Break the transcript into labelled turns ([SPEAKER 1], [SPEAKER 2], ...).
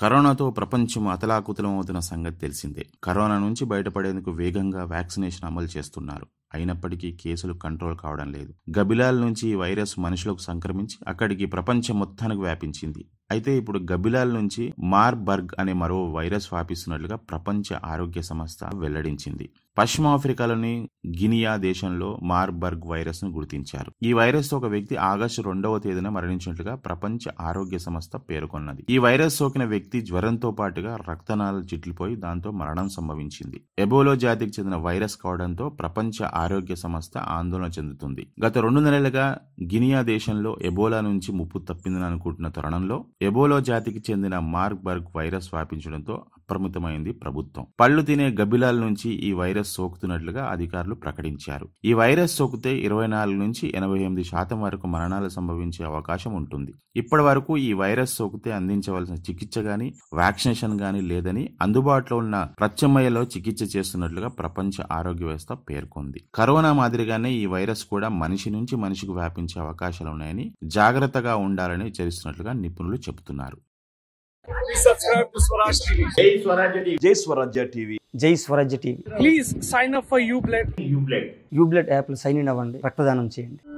[SPEAKER 1] కరోనాతో ప్రపంచం అవుతున్న సంగతి తెలిసిందే కరోనా నుంచి బయటపడేందుకు వేగంగా వ్యాక్సినేషన్ అమలు చేస్తున్నారు అయినప్పటికీ కేసులు కంట్రోల్ కావడం లేదు గబిలాల నుంచి ఈ వైరస్ మనుషులకు సంక్రమించి అక్కడికి ప్రపంచం మొత్తానికి వ్యాపించింది అయితే ఇప్పుడు గబిలాల నుంచి మార్బర్గ్ అనే మరో వైరస్ వ్యాపిస్తున్నట్లుగా ప్రపంచ ఆరోగ్య సంస్థ వెల్లడించింది పశ్చిమాఫ్రికాలోని గినియా దేశంలో మార్బర్గ్ వైరస్ ను గుర్తించారు ఈ వైరస్ ఒక వ్యక్తి ఆగస్టు రెండవ తేదీన మరణించినట్లుగా ప్రపంచ ఆరోగ్య సంస్థ పేర్కొన్నది ఈ వైరస్ సోకిన వ్యక్తి జ్వరంతో పాటుగా రక్తనాలు చిట్లిపోయి దాంతో మరణం సంభవించింది ఎబోలో జాతికి చెందిన వైరస్ కావడంతో ప్రపంచ ఆరోగ్య సంస్థ ఆందోళన చెందుతుంది గత రెండు నెలలుగా గినియా దేశంలో ఎబోలా నుంచి ముప్పు తప్పిందని అనుకుంటున్న తరుణంలో ఎబోలో జాతికి చెందిన మార్బర్గ్ వైరస్ వ్యాపించడంతో అప్రమితమైంది ప్రభుత్వం పళ్ళు తినే గబిలాల నుంచి ఈ వైరస్ సోకుతున్నట్లుగా అధికారులు నిపుణులు ప్రకటించారు ఈ వైరస్ సోకితే ఇరవై నాలుగు నుంచి ఎనభై ఎనిమిది శాతం వరకు మరణాలు సంభవించే అవకాశం ఉంటుంది ఇప్పటి వరకు ఈ వైరస్ సోకితే అందించవలసిన చికిత్స గాని వ్యాక్సినేషన్ గాని లేదని అందుబాటులో ఉన్న ప్రత్యమయలో చికిత్స చేస్తున్నట్లుగా ప్రపంచ ఆరోగ్య వ్యవస్థ పేర్కొంది కరోనా మాదిరిగానే ఈ వైరస్ కూడా మనిషి నుంచి మనిషికి వ్యాపించే అవకాశాలున్నాయని జాగ్రత్తగా ఉండాలని హెచ్చరిస్తున్నట్లుగా నిపుణులు చెబుతున్నారు జై subscribe టీవీ
[SPEAKER 2] జై Swarajya TV
[SPEAKER 1] please sign up for you blood you blood
[SPEAKER 2] you blood app sign in అవ్వండి రక్తదానం చేయండి